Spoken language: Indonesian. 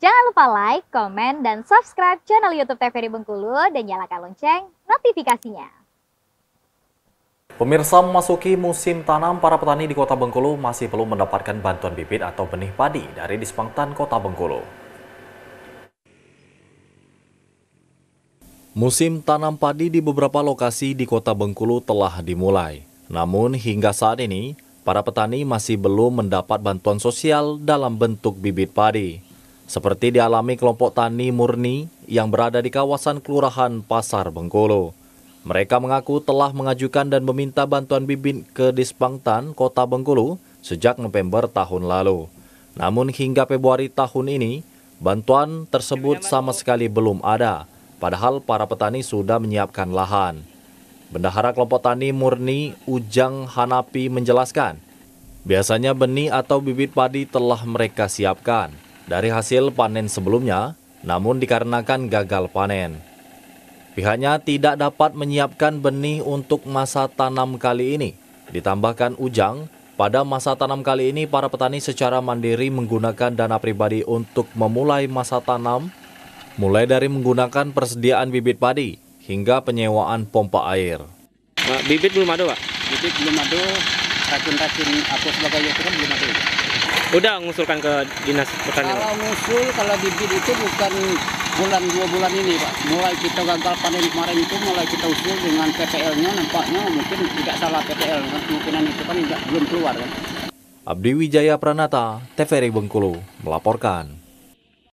Jangan lupa like, komen, dan subscribe channel YouTube TVRI Bengkulu dan nyalakan lonceng notifikasinya. Pemirsa memasuki musim tanam, para petani di Kota Bengkulu masih belum mendapatkan bantuan bibit atau benih padi dari Dispangtan Kota Bengkulu. Musim tanam padi di beberapa lokasi di Kota Bengkulu telah dimulai. Namun hingga saat ini, para petani masih belum mendapat bantuan sosial dalam bentuk bibit padi seperti dialami kelompok tani murni yang berada di kawasan Kelurahan Pasar Bengkulu, Mereka mengaku telah mengajukan dan meminta bantuan bibit ke Dispangtan, Kota Bengkulu, sejak November tahun lalu. Namun hingga Februari tahun ini, bantuan tersebut sama sekali belum ada, padahal para petani sudah menyiapkan lahan. Bendahara kelompok tani murni Ujang Hanapi menjelaskan, biasanya benih atau bibit padi telah mereka siapkan, dari hasil panen sebelumnya, namun dikarenakan gagal panen. Pihaknya tidak dapat menyiapkan benih untuk masa tanam kali ini. Ditambahkan Ujang, pada masa tanam kali ini para petani secara mandiri menggunakan dana pribadi untuk memulai masa tanam, mulai dari menggunakan persediaan bibit padi hingga penyewaan pompa air. Bibit belum ada, Pak. Bibit belum ada, racun-racun apa sebagainya itu kan belum ada ya? udah mengusulkan ke dinas pertanian kalau ngusul kalau bibit itu bukan bulan dua bulan ini pak mulai kita gagal panen kemarin itu mulai kita usul dengan PPL nya nampaknya mungkin tidak salah PPL kan? kemungkinan itu kan tidak belum keluar kan Abdi Wijaya Pranata TVRI Bengkulu melaporkan